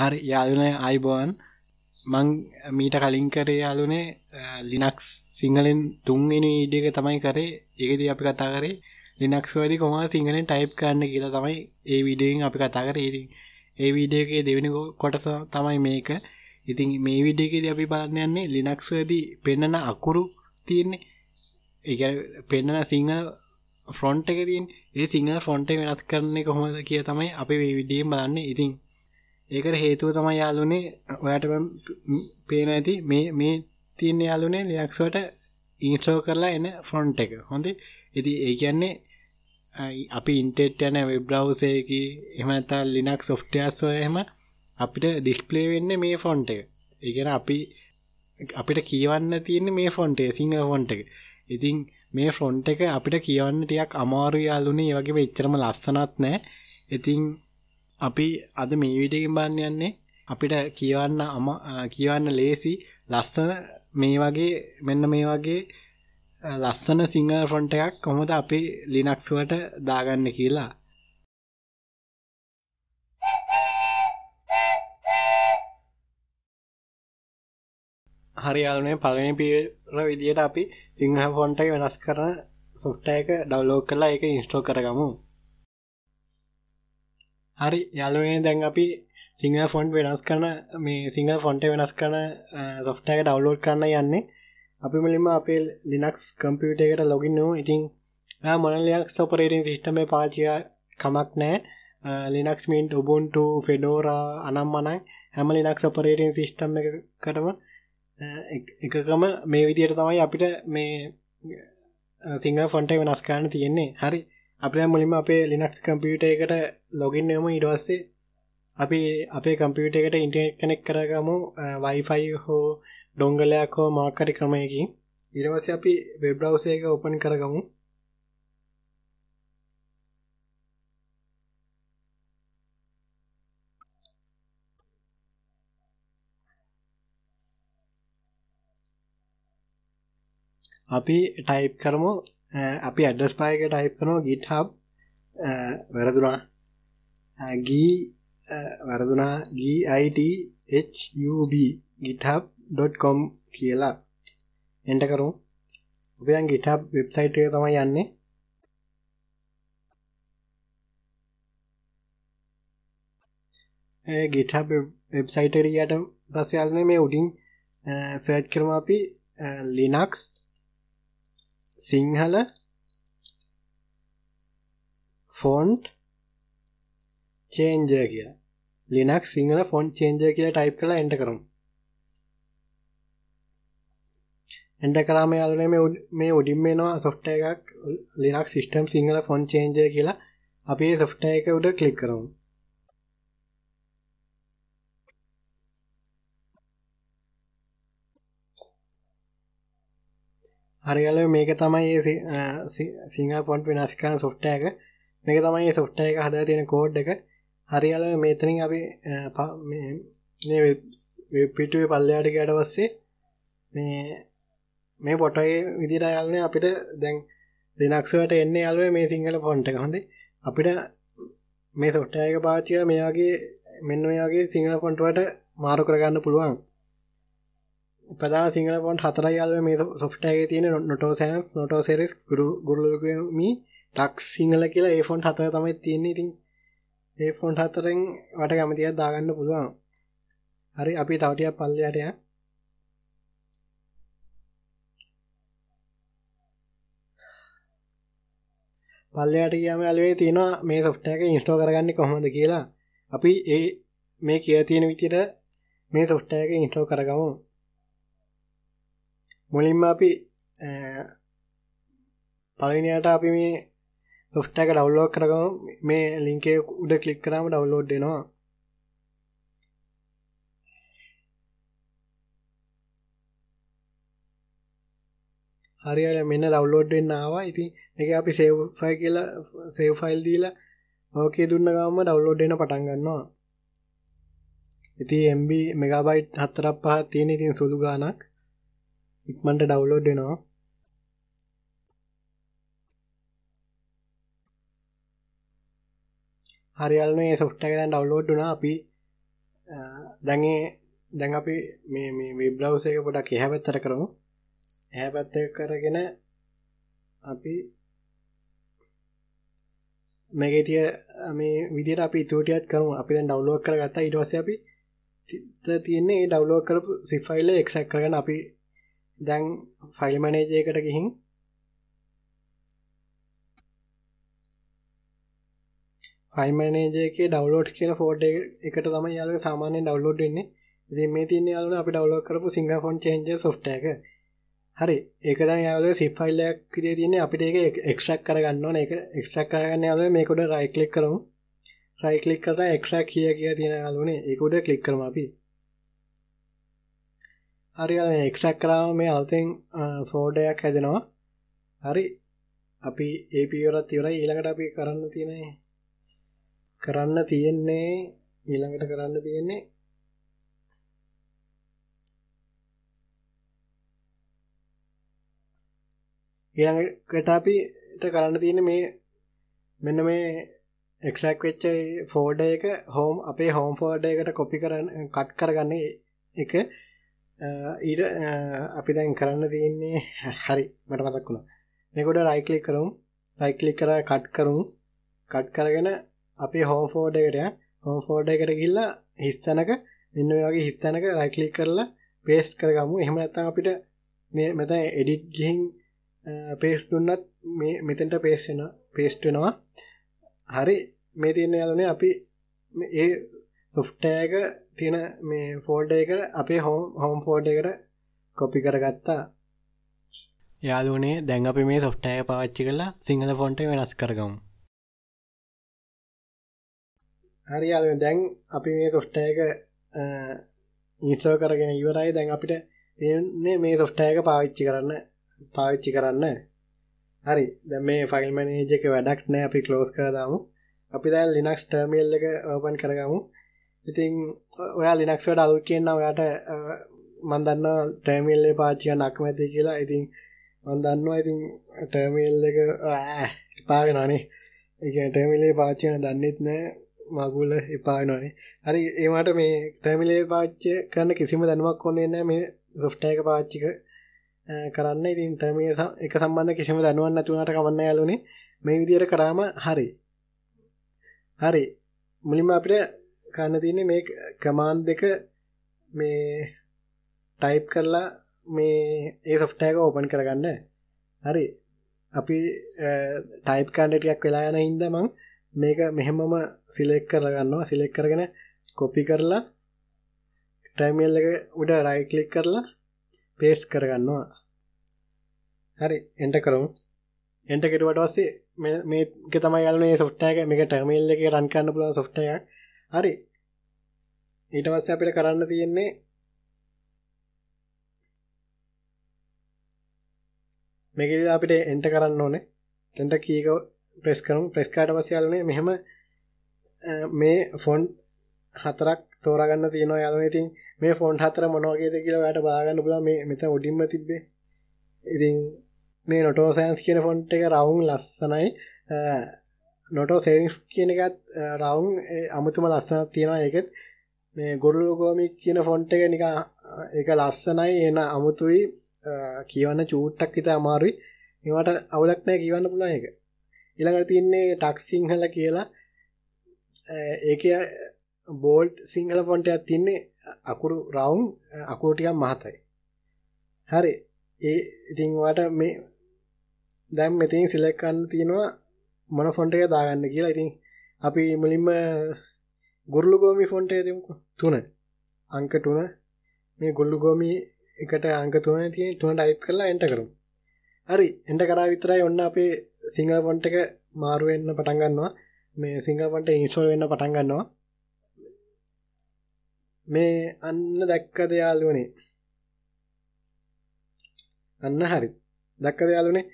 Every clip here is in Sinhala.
හරි යාලුනේ අයිබෝන් මං මීට කලින් කරේ යාලුනේ ලිනක්ස් සිංහලෙන් තුන්ගෙන ඉඩක තමයි කරේ ඒකද අපි කතා කරේ ලිනක්ස්වදි කොම සිංහලෙන් ටයිප් කරන්න කියලා තමයි ඒ විඩියෙන් අපි කතා කර ඉති ඒ විඩියකේ දෙවෙන කොටස තමයි මේක ඉතින් මේ විඩියකෙද අපි බලන්න යන්නේ ලිනක්ස්වදී පෙන්නන අකුරු තියන්නේ එක පෙන්නන සිංහල ෆ්‍රොන්ට් එක තින් ඒ සිංහල ෆොන්ටේ වෙනස් කරන්නේ කොහොමද කිය තමයි අපි විඩියෙන් බලන්න ඉතින් ඒකට හේතුව තමයි යාළුවනේ ඔයාට පේන ඇති මේ මේ තියෙන යාළුවනේ Linux වලට ඉන්ස්ටෝල් කරලා එන ෆොන්ට් එක. හොඳේ. ඉතින් ඒ කියන්නේ අපි ඉන්ටර්නෙට් යන වෙබ් බ්‍රවුසර් එකේ එහෙම නැත්නම් Linux softwares වල එහෙම අපිට ඩිස්ප්ලේ වෙන්නේ මේ ෆොන්ට් එක. ඒ කියන්නේ අපි අපිට කියවන්න තියෙන්නේ මේ ෆොන්ට් එක සිංහල ෆොන්ට් එක. ඉතින් මේ ෆොන්ට් එක අපිට කියවන්න ටිකක් අමාරු යාළුනේ. ඒ වගේම එච්චරම ලස්සනත් නැහැ. ඉතින් අපි අද මේ විඩියෝ බාන්න යන්නේ අපිට කියවන්න අම කියවන්න ලේසි ලස්සන මේ වගේ මෙන්න මේ වගේ ලස්සන සිංහල ෆොන්ට් එකක් කොහොමද අපි Linux වලට දාගන්නේ කියලා. හරි යාළුවනේ පළවෙනි පියවර විදියට අපි සිංහල ෆොන්ට් එක වෙනස් කරන සොෆ්ට්වෙයාර් එක ඩවුන්ලෝඩ් කරලා ඒක ඉන්ස්ටෝල් කරගමු. හරි යාලුවේ දැන් අපි සිංහ ෆොන්් වෙනස් කරන මේ සිංහ ෆොන්ට වෙනස් කරන සොෆ්ටක ඩව්ලෝඩ් කරන්න යන්නේ අපි මලින්ම අපේ ලිනක්ස් කම්පියුට එකට ලොගින් නෝ ඉතින් මොනලයක් සොපරේටින් සිිටම පාචිය කමක් නෑ ලිනක්ස් මින්ට ඔබොන්ට ෆෙඩෝරා අනම් අනයි හැම ලිනක් සොපරේටින් සිිස්ටම් එකටම එකකම මේ විදියට තමයි අපිට මේ සිංහ ෆොන්ට වෙනස්කාන්න තියෙන්නේ හරි අපේ මුලින්ම අපේ ලිනක්ස් කම්පියුට එකට ලොගින් යම ඉඩවස්සේ අපි අපේ කම්පියුට එකට ඉන්ටනෙට් කනෙක් කරගමු වයිෆයි හෝ ඩොංගලයක් හෝ මාකරි ක්‍රමයකින් ඉරවස අපි වෙබ්‍රවසයක ඕපන් කරගමු අපි ටයිප් කරමු අපි ඇඩස් පායක ටයිප් කනෝ ගිටහබ් වැරදුනා ගී වැරදුනා ගීITHUB ගිටහබ්.කොම් කියලා එන්ට කරු ඔබයන් ගිටහබ් වෙබ්සයිට් එක තමයි යන්නේ ගිටහබ් වෙබ්සයිටරයට පස්සයාලන මේ උඩින් සර්ච් කරම අපි ලිනක්ස් සිංහල ෆොන්ට් චේන්ජය කිය ලිනක් සිංහල ෆොන්් චේන්ජය කියලා ටයිප් කළ එන්ට කරම් එන්ට කරාම යාලන මේ උඩින් මේෙනවා සොෆ්ට එකක් ලිනක් සිිස්ටම් සිංහල ෆොන් චේන්ජය කියලා අපේ සොෆ්ට එක උඩ කලික් කරමු හරිගල මේක තමයි සිංහල පොන්් වෙනස්කාන සොට්ටයක මේක තමයි සොට්ටය එක හදා තියෙන කෝඩ් එක හරිගල මේතනින් අපි පිටුවේ පල්ලයාට ගෑට පස්සේ මේ මේ පොටයි විදිට යන්න අපිට දැන් දෙනක්ෂවට එන්න අල්ුව මේ සිංහල පොන්ට එක හොඳේ අපිට මේ සොට්ටයක පාච්චිය මෙයාගේ මෙන්න මෙයාගේ සිංහල පොන්ට්වට මාරු කරගන්න පුළුවන් උපදා සිංහල පොන්් හතරයි අද මේ සොෆ්ටගේ තියෙන නොටෝසෑම් නොටෝසෙරෙස් ගුරු ගුරලකමී ටක් සිංහල කියලා ඒ ෆොන්් හතර තමයි තියෙන්නේ ඉතින් ඒ ෆොන්් හතරෙන් වට කැමතියක් දාගන්න පුළුවන් හරි අපි තවටියක් පල්ලයටය පල්ලයට කියම අලුවේ තියෙනවා මේ සොෆ්ටක ඉස්ටෝ කරගන්න කොහොමද කියලා අපි ඒ මේ කිය තියෙන විතිට මේ සොෆ්ටයක ඉන්ට්‍රෝ කරගමු මුලින්ම අපි පලනියට අපි මේ සොෆ්ටක ඩව්ලෝඩ් කරගම මේ ලිංකේ උඩ කලික් කරම ඩව්ලෝඩ් දෙනවා හරියට මෙන්න ඩව්ලෝඩ් වෙන්න ආවා ඉතින් මේක අපි සේව් ෆයිල් කියලා සේව් ෆයිල් දීලා ඕකේ දුන්න ගාම ඩව්ලෝඩ් වෙන්න පටන් ගන්නවා ඉතින් MB මෙගාබයිට් 4.5 තියෙන ඉතින් සුළු ගාණක් ඉක්මන්ට ඩව්ලෝඩ් වෙනවා හරියල්ම ඒ සොෆ්ට් එක දැන් ඩවුන්ලෝඩ් වුණා අපි දැන් ඒ දැන් අපි මේ මේ වෙබ් බ්‍රවුසර් එක පොඩක් එහා පැත්තට කරමු එහා පැත්තට කරගෙන අපි මේකේ තිය මේ විදියට අපි ඉතුටියත් කරමු අපි දැන් ඩවුන්ලෝඩ් කරගත්තා ඊට පස්සේ අපි තියෙන්නේ ඒ ඩවුන්ලෝඩ් කරපු zip file එක එක්සැක්ට් කරගෙන අපි දැන් ෆයිල් මැනේජර් එකට ගිහින් ෆයිල් මැනේජර් එකේ ඩවුන්ලෝඩ් කියන ෆෝල්ඩර් එකට තමයි යාළුවෝ සාමාන්‍යයෙන් ඩවුන්ලෝඩ් වෙන්නේ. ඉතින් මේ තියෙන යාළුවනේ අපි ඩවුන්ලෝඩ් කරපු සිංගල් ෆොන්ට් චේන්ජර් සොෆ්ට්වෙයාර් එක. හරි. ඒක දැන් යාළුවෝ zip ෆයිල් එකක් විදිහේ තියෙන්නේ අපිට ඒක එක්ස්ට්‍රැක්ට් කරගන්න ඕනේ. ඒක එක්ස්ට්‍රැක්ට් කරගන්න යාළුවෝ මේක උඩ රයිට් ක්ලික් කරමු. රයිට් ක්ලික් කරලා එක්ස්ට්‍රැක්ට් කිය කිය තියෙන යාළුවනේ ඒක උඩ ක්ලික් කරමු අපි. හරි එක්ටක් කරාව මේ අවතෙන් ෆෝඩයක් හැදෙනවා හරි අපි ඒ පියවරත් ඉවරයි ඊළඟට අපි කරන්න තියෙන කරන්න තියෙන්නේ ඊළඟට කරන්න තියෙන්නේ ඊළඟට අපිට කරන්න තියෙන මේ මෙන්න මේ එක්ට්‍රැක් වෙච්ච ෆෝඩ එක හෝම් අපේ හෝම් ෆෝඩ එකට කොපි කරන්න කට් කරගන්නේ එක ඊට අපි දැන් කරන්න තියෙන්නේ හරි මට මතක් වුණා. මේ කොට right click කරමු. right click කරලා cut කරමු. cut කරගෙන අපේ home folder එකට යන්න. home folder එකට ගිහිල්ලා හිස් තැනක මෙන්න මේ වගේ හිස් තැනක right click කරලා paste කරගමු. එහෙම නැත්නම් අපිට මේ මෙතන edit ගිහින් පේස් දුන්නත් මේ මෙතෙන්ට පේස් වෙන පේස්ට් වෙනවා හරි මේ තියෙන යාළුවනේ අපි ඒ සොෆ්ටයක තියෙන මේ ෆෝල්ඩ එක අපේ හෝම් හෝම් ෆෝඩ් එකට කොපි කරගත්තා යාදුනේ දැන් අපි මේ සොෆ්ටය පාච්චි කරලා සිංහල ෆොන්ට වෙනස් කරගම් හරි යාද දැන් අපි මේ සොෆ්ටයක ඊටෝ කරගෙන ඉවරයි දැන් අපිට තියන්නේ මේ සොෆ්ටයක පාවිච්චි කරන්න පාවිච්චි කරන්න හරි දැ මේ ෆයිල් මනේජක වැඩක් නෑ අපි කලෝස් කරදාමු අපි දැන් ලිනක්ස් ටර්මල් එක ඕපන් කරගමු ඉතින් ඔයා ලිනක්ස් වලට අලුත් කියන ඔයාට මම දන්නවා ටර්මිනල් එකේ පාවිච්චි කරන්න අකමැති කියලා. ඉතින් මම දන්නවා ඉතින් ටර්මිනල් එක ඈ එපා වෙනවනේ. ඒ කියන්නේ ටර්මිනල් එකේ පාවිච්චි කරන්න දන්නෙත් නෑ. මගුල එපා වෙනවනේ. හරි ඒ මට මේ ටර්මිනල් එකේ පාවිච්චි කරන්න කිසිම දැනුමක් ඕනේ නෑ මේ සොෆ්ට්වෙයාර් එක පාවිච්චි කර කරන්න ඉතින් ටර්මිය එක සම්බන්ධ කිසිම දැනුවක් නැතුණාට කමන්න යාළුනේ මේ විදිහට කරාම හරි හරි මුලින්ම අපිට කරන්න තියෙන්නේ මේ කමාන්ඩ් දෙක මේ ටයිප් කරලා මේ ඒ software එක open කරගන්න. හරි. අපි ටයිප් කරන්න ටිකක් වෙලා යන හින්දා මම මේක මෙහෙමම select කරගන්නවා. select කරගෙන copy කරලා terminal එක උඩ right click කරලා paste කරගන්නවා. හරි enter කරමු. enter කෙරුවට පස්සේ මේක තමයි යන්නේ software එක. මේක terminal එකේ run කරන්න පුළුවන් software එකක්. හරි ඊට පස්සේ අපිට කරන්න තියෙන්නේ මේකේදී අපිට එන්ටර් කරන්න ඕනේ. එන්ටර් කී එක ප්‍රෙස් කරමු. ප්‍රෙස් කරාට පස්සේ යාළුවනේ මෙහෙම මේ ෆොන්ට් හතරක් තෝරාගන්න තියෙනවා යාළුවනේ. ඉතින් මේ ෆොන්ට් හතර මොන වගේද කියලා ඔයාලට බාගන්න පුළුවන්. මේ මෙතන උඩින්ම තිබ්බේ. ඉතින් මේ Noto Sans කියන ෆොන්ට් එක රවුම් ලස්සනයි. Noto Sans කියන එකත් රවුම් අමුතුම ලස්සනක් තියෙනවා ඒකෙත්. මේ ගොරලෝගෝමික් කියන ෆොන්ට් එක නිකන් ඒක ලස්සනයි එන අමුතුයි කියවන්න චූට්ටක් විතර අමාරුයි. ඒවට අවුලක් නැහැ කියවන්න පුළුවන් ඒක. ඊළඟට තියෙන්නේ ටක් සිංහල කියලා ඒක බෝල්ට් සිංහල පොන්ට එකක් තින්නේ අකුරු රවුන් අකුරු ටිකක් මහතයි. හරි. ඒ ඉතින් වට මේ දැන් මෙතනින් සිලෙක්ට් කරන්න තියෙනවා මොන ෆොන්ට් එකද දාගන්න කියලා. ඉතින් අපි මුලින්ම ගොල්ලු ගෝමි ෆොන්ට දෙමුකු තුන අංක තුන මේ ගොල්ලු ගෝමි එකට අංක තුන තියෙන තුන ටයිප් කරලා එන්ටර් කරමු හරි එන්ටර් කරා විතරයි ඔන්න අපේ සිංහල ෆොන්ට් එක මාරු වෙන්න පටන් ගන්නවා මේ සිංහල ෆොන්ට් එක ඉන්ස්ටෝල් වෙන්න පටන් ගන්නවා මේ අන්න දැක්කද යාළුවනේ අන්න හරි දැක්කද යාළුවනේ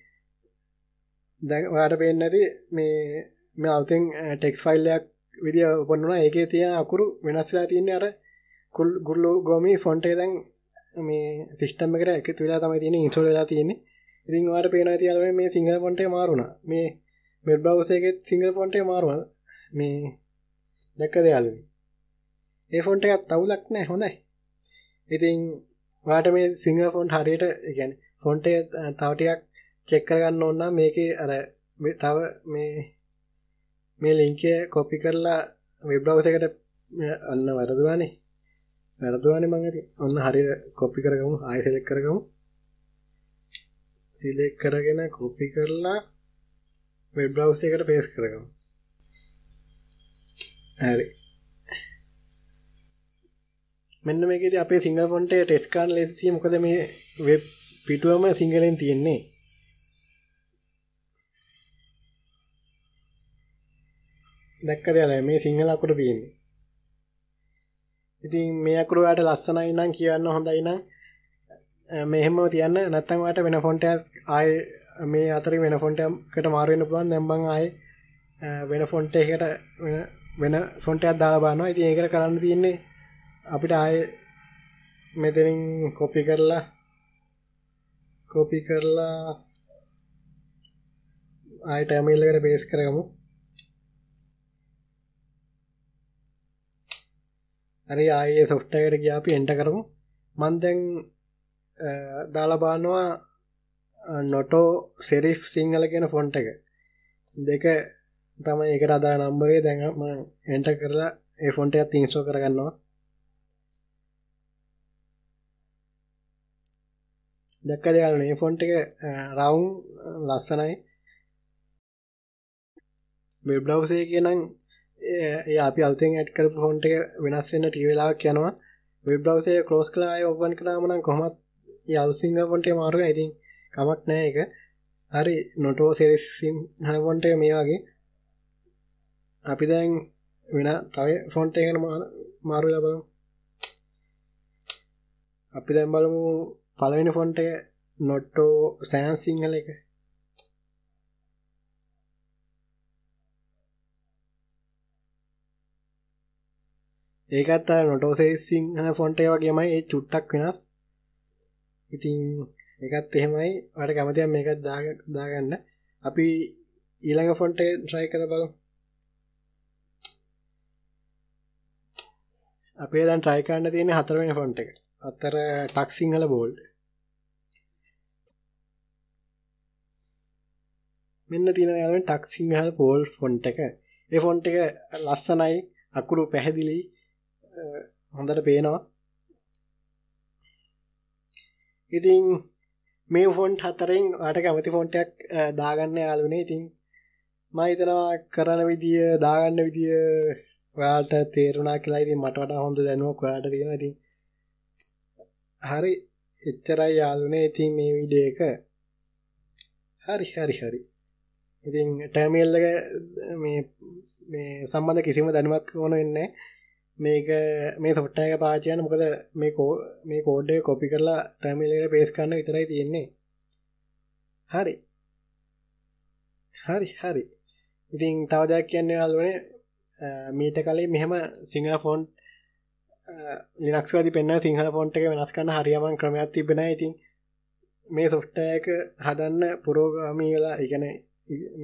දැන් ඔයාට පේන්නේ නැති මේ මේ අලුතෙන් ටෙක්ස් ෆයිල් එකක් විදිය ඔපන්නුනා ඒකේ තියෙන අකුරු වෙනස් වෙලා තියන්නේ අර කුල් ගුල්ලෝ ගෝමි ෆොන්ට් එක දැන් මේ සිස්ටම් එකට එකතු වෙලා තමයි තියෙන්නේ ඉන්ස්ටෝල් වෙලා තියෙන්නේ ඉතින් ඔයාලට පේනවා තියෙනවා මේ සිංගල් ෆොන්ට් එක මාරුණා මේ වෙබ් බ්‍රවුසර් එකේ සිංගල් ෆොන්ට් එක මාරුවා මේ දැක්කද යාළුවනි ඒ ෆොන්ට් එකක් තවුලක් නැහැ හොඳයි ඉතින් වාට මේ සිංහ ෆොන්ට් හරියට ගැන ෆොන්ටේ තවටියක් චෙක්කර ගන්න ඕන්න මේක අර තව මේ මේ ලිංකය කොපි කරලා වෙබ්ලෝසකට අන්න වැරදුවානේ වැරදුවානේ මං ඇති ඔන්න හරිය කොපි කරගමු ආයෙ සිලෙක්ට් කරගමු සිලෙක්ට් කරගෙන කොපි කරලා වෙබ් බ්‍රවුසර් එකට පේස්ට් කරගමු හරි මෙන්න මේකේදී අපේ සිංගල් ෆොන්ට් එක ටෙස්ට් කරන්න ලේසියි මොකද මේ වෙබ් පිටුවම සිංහලෙන් තියෙන්නේ දැක්කද යලා මේ සිංහල අකුර තියෙන්නේ. ඉතින් මේ අකුර ඔයාලට ලස්සනයි නම් කියවන්න හොඳයි නම් මෙහෙම තියන්න නැත්නම් ඔයාලට වෙන ෆොන්ට් එකක් ආයේ මේ අතරේ වෙන ෆොන්ට් එකකට මාරු වෙන්න පුළුවන්. දැන් මම ආයේ වෙන ෆොන්ට් එකකට වෙන වෙන ෆොන්ට් එකක් දාලා බලනවා. ඉතින් ඒකට කරන්න තියෙන්නේ අපිට ආයේ මෙතනින් කොපි කරලා කොපි කරලා ආයෙ ටර්මිනල් එකට පේස්ට් කරගමු. හරි ආයේ සොෆ්ට්වයර් එකට ගියා අපි එන්ටර් කරමු මම දැන් දාලා බලනවා නොටෝ සෙරිෆ් සිංහල කියන ෆොන්ට් එක දෙක තමයි ඒකට අදාළ නම්බරේ දැන් මම එන්ටර් කරලා ඒ ෆොන්ට් එකත් ඉන්ස්ටෝල් කරගන්නවා දැක්කද යාළුවනේ මේ ෆොන්ට් එක රවුම් ලස්සනයි වෙබ් බ්‍රවුසර් එකේ නම් ඒ අපි අලුතෙන් ඇඩ් කරපු ෆොන්ට් එක වෙනස් වෙන්න ටික වෙලාවක් යනවා වෙබ් බ්‍රවුසර් එක ක්ලෝස් කළා ආයෙ ඕපන් කළාම නම් කොහොමත් ඒ අලුත් සිංහල ෆොන්ට් එක මාරු වෙනවා ඉතින් කමක් නැහැ ඒක හරි නොටෝ සිරිස් සිංහල ෆොන්ට් එක මේ වගේ අපි දැන් වෙන තව ෆොන්ට් එකකට මාරු වෙලා බලමු අපි දැන් බලමු පළවෙනි ෆොන්ට් එක නොටෝ සෑන් සිංහල එක ඒකත් නොටෝසේ සිංහල ෆොන්ටේ වගේමයි ඒ චුට්ටක් වෙනස් ඉතින් එකත් එහෙමයි වට කැමතියක් මේකත් දාගන්න අපි ඊළඟ ෆොන්ටේ ට්‍රයි කර බලු අපේ දැන් ට්‍රයිකාන්න තියෙන හතරවෙන ෆොන්ට එක අත්තර ටක් සිංහල බෝල්ඩ් මෙන්න තියෙන ටක් සිංහල පෝල් ෆොන්ට එක ඒ ෆොන්ට එක ලස්සනයි අකුරු පැහැදිලි හොඳට පේනවා ඉතින් මේ ෆොන්ට් හතරෙන් වාට කැමති ෆොන්ටයක් දාගන්න යාලුනේ ඉතින් මම හිතනවා කරන විදිය දාගන්න විදිය ඔයාලට තේරුණා කියලා ඉතින් මට වඩා හොඳ දැනුමක් ඔයාලට තියෙනවා ඉතින් හරි එච්චරයි යාලුනේ ඉතින් මේ වීඩියෝ එක හරි හරි හරි ඉතින් ටර්මිනල් එක මේ මේ සම්බන්ධ කිසිම දැනුමක් ඕන වෙන්නේ නැහැ මේක මේ සොට්ටයක පාචයන මොකද මේ කෝ මේ කෝඩ්ඩය කොපි කරලා ටැමිලට පේස් කරන්න විතරයි තියෙන්නේ හරි හරි හරි ඉතින් තවදයක් කියන්නේ අල්ුවනේ මීට කලේ මෙහෙම සිංහ ෆොන්් ලිනක්ස්වති පෙන්න්න සිංහල ෆොන්ට් එක වෙනස් කන්න හරියමන් ක්‍රමයක් තිබෙන ඉතින් මේ සොෆ්ටයක හදන්න පුරෝගාමී වෙලා ඉගැන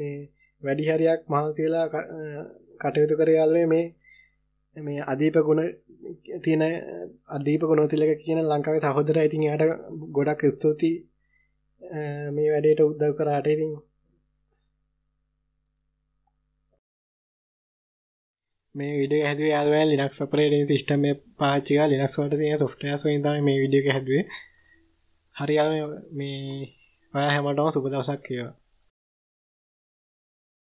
මේ වැඩි හරියක් මහන්සේලා කටයුතු කරයාලේ මේ මේ අදීප ගුණ තියෙන අදීප ගුණතිලක කියන ලංකාවේ සහෝදරය ඉතින් එයාට ගොඩක් ස්තුතියි මේ වැඩේට උදව් කරාට ඉතින් මේ විඩිය හැදුවේ යාළුවා Linux operating system එක පාවිච්චි කරලා Linux වලට තියෙන software වලින් තමයි මේ වීඩියෝ එක හැදුවේ. හරි යාළුවා මේ ඔයා හැමෝටම සුබ දවසක් කියලා.